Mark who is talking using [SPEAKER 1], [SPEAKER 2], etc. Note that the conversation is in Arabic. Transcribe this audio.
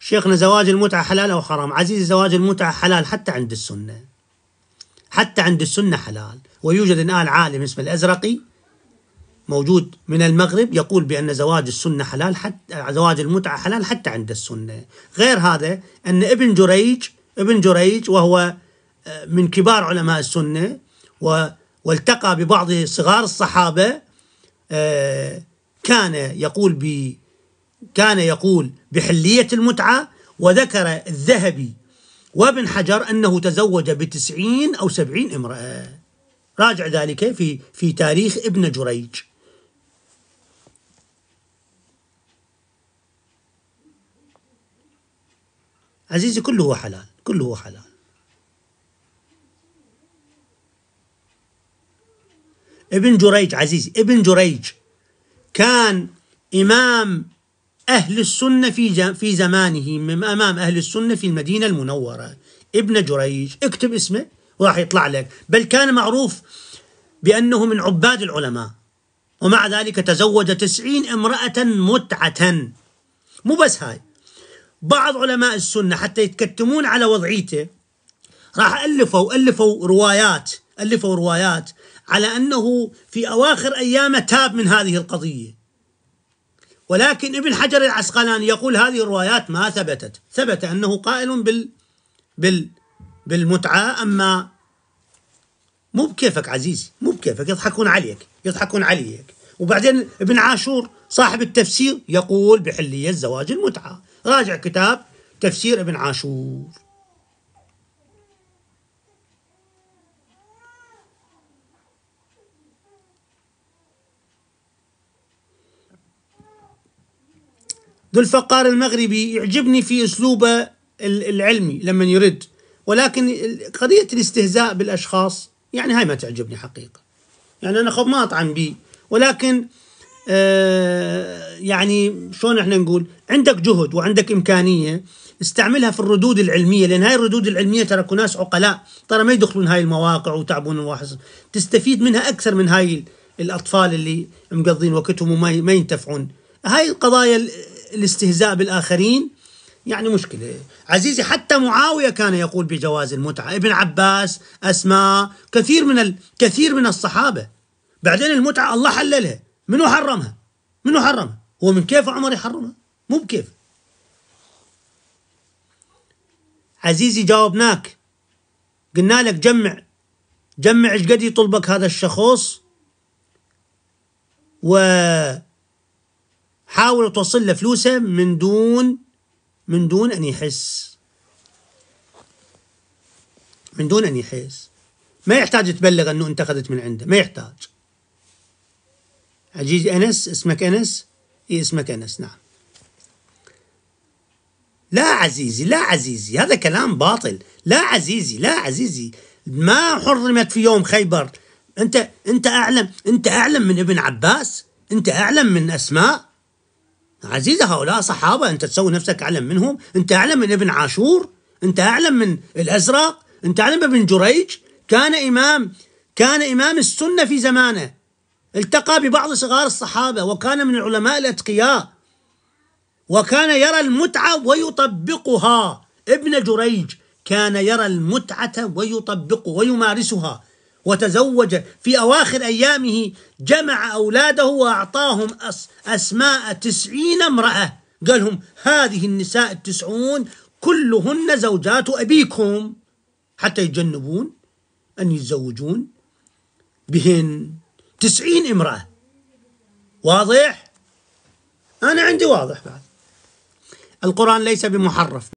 [SPEAKER 1] شيخنا زواج المتعة حلال أو حرام عزيزي زواج المتعة حلال حتى عند السنة حتى عند السنة حلال ويوجد الآن عالم اسمه الأزرقي موجود من المغرب يقول بأن زواج السنة حلال حتى زواج المتعة حلال حتى عند السنة غير هذا أن ابن جريج ابن جريج وهو آه، من كبار علماء السنة والتقى ببعض صغار الصحابة آه، كان يقول ب كان يقول بحلية المتعة وذكر الذهبي وابن حجر أنه تزوج بتسعين أو سبعين امرأة راجع ذلك في, في تاريخ ابن جريج عزيزي كله حلال كله حلال ابن جريج عزيزي ابن جريج كان إمام أهل السنة في في زمانه من أمام أهل السنة في المدينة المنورة ابن جريج اكتب اسمه وراح يطلع لك بل كان معروف بأنه من عباد العلماء ومع ذلك تزوج تسعين امرأة متعة مو بس هاي بعض علماء السنة حتى يتكتمون على وضعيته راح ألفوا ألفوا روايات ألفوا روايات على أنه في أواخر أيامه تاب من هذه القضية ولكن ابن حجر العسقلاني يقول هذه الروايات ما ثبتت ثبت أنه قائل بال, بال بالمتعة أما مو بكيفك عزيزي مو بكيفك يضحكون عليك يضحكون عليك وبعدين ابن عاشور صاحب التفسير يقول بحلية الزواج المتعة راجع كتاب تفسير ابن عاشور ذو الفقار المغربي يعجبني في اسلوبه العلمي لما يرد ولكن قضيه الاستهزاء بالاشخاص يعني هاي ما تعجبني حقيقه يعني انا خب ما اطعن بي ولكن آه يعني شلون احنا نقول عندك جهد وعندك امكانيه استعملها في الردود العلميه لان هاي الردود العلميه ترى ناس عقلاء ترى ما يدخلون هاي المواقع وتعبون الواحد تستفيد منها اكثر من هاي الاطفال اللي مقضين وقتهم وما ينتفعون هاي القضايا الاستهزاء بالآخرين يعني مشكلة عزيزي حتى معاوية كان يقول بجواز المتعة ابن عباس أسماء كثير من الكثير كثير من الصحابة بعدين المتعة الله حللها منو حرمها منو حرمها هو من كيف عمر يحرمها مو بكيف عزيزي جاوبناك قلنا لك جمع جمع ايش قد يطلبك هذا الشخص و حاول توصل له فلوسه من دون من دون أن يحس من دون أن يحس ما يحتاج تبلغ أنه أنت أخذت من عنده ما يحتاج عجيز أنس اسمك أنس اي اسمك أنس نعم لا عزيزي لا عزيزي هذا كلام باطل لا عزيزي لا عزيزي ما حرمت في يوم خيبر انت انت اعلم انت اعلم من ابن عباس انت اعلم من اسماء عزيزة هؤلاء صحابة أنت تسوي نفسك أعلم منهم أنت أعلم من ابن عاشور أنت أعلم من الأزرق أنت أعلم من ابن جريج كان إمام كان إمام السنة في زمانه التقى ببعض صغار الصحابة وكان من العلماء الأتقياء وكان يرى المتعة ويطبقها ابن جريج كان يرى المتعة ويطبقها ويمارسها وتزوج في أواخر أيامه جمع أولاده وأعطاهم أس أسماء تسعين امرأة قال لهم هذه النساء التسعون كلهن زوجات أبيكم حتى يتجنبون أن يتزوجون بهن تسعين امرأة واضح؟ أنا عندي واضح بعد القرآن ليس بمحرف